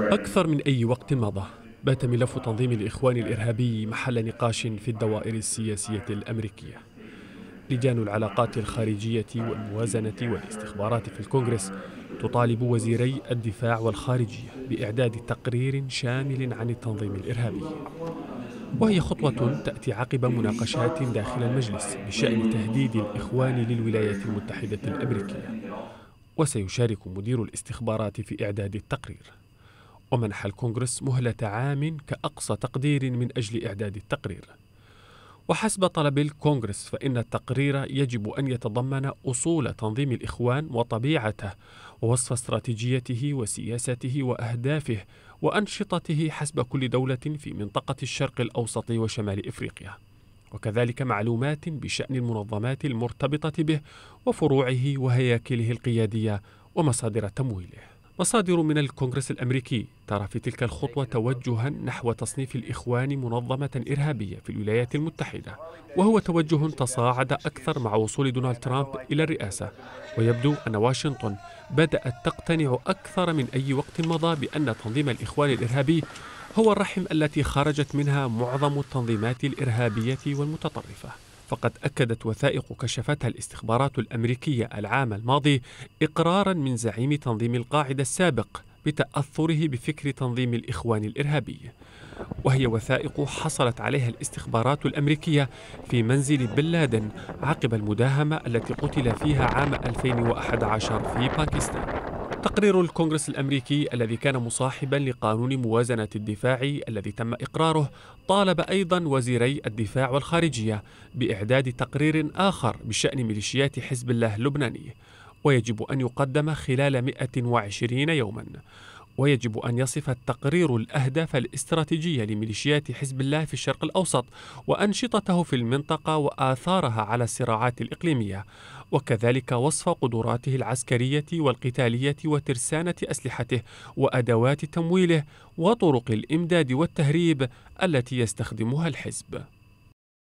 أكثر من أي وقت مضى بات ملف تنظيم الإخوان الإرهابي محل نقاش في الدوائر السياسية الأمريكية لجان العلاقات الخارجية والموازنة والاستخبارات في الكونغرس تطالب وزيري الدفاع والخارجية بإعداد تقرير شامل عن التنظيم الإرهابي وهي خطوة تأتي عقب مناقشات داخل المجلس بشأن تهديد الإخوان للولايات المتحدة الأمريكية وسيشارك مدير الاستخبارات في إعداد التقرير ومنح الكونغرس مهلة عام كأقصى تقدير من أجل إعداد التقرير وحسب طلب الكونغرس فإن التقرير يجب أن يتضمن أصول تنظيم الإخوان وطبيعته ووصف استراتيجيته وسياسته وأهدافه وأنشطته حسب كل دولة في منطقة الشرق الأوسط وشمال إفريقيا وكذلك معلومات بشأن المنظمات المرتبطة به وفروعه وهياكله القيادية ومصادر تمويله مصادر من الكونغرس الأمريكي ترى في تلك الخطوة توجها نحو تصنيف الإخوان منظمة إرهابية في الولايات المتحدة وهو توجه تصاعد أكثر مع وصول دونالد ترامب إلى الرئاسة ويبدو أن واشنطن بدأت تقتنع أكثر من أي وقت مضى بأن تنظيم الإخوان الإرهابي هو الرحم التي خرجت منها معظم التنظيمات الإرهابية والمتطرفة فقد أكدت وثائق كشفتها الاستخبارات الأمريكية العام الماضي إقرارا من زعيم تنظيم القاعدة السابق بتأثره بفكر تنظيم الإخوان الإرهابي وهي وثائق حصلت عليها الاستخبارات الأمريكية في منزل بن لادن عقب المداهمة التي قتل فيها عام 2011 في باكستان تقرير الكونغرس الأمريكي الذي كان مصاحبا لقانون موازنة الدفاع الذي تم إقراره طالب أيضا وزيري الدفاع والخارجية بإعداد تقرير آخر بشأن ميليشيات حزب الله اللبناني ويجب أن يقدم خلال 120 يوما ويجب أن يصف التقرير الأهداف الاستراتيجية لميليشيات حزب الله في الشرق الأوسط وأنشطته في المنطقة وآثارها على الصراعات الإقليمية وكذلك وصف قدراته العسكرية والقتالية وترسانة أسلحته وأدوات تمويله وطرق الإمداد والتهريب التي يستخدمها الحزب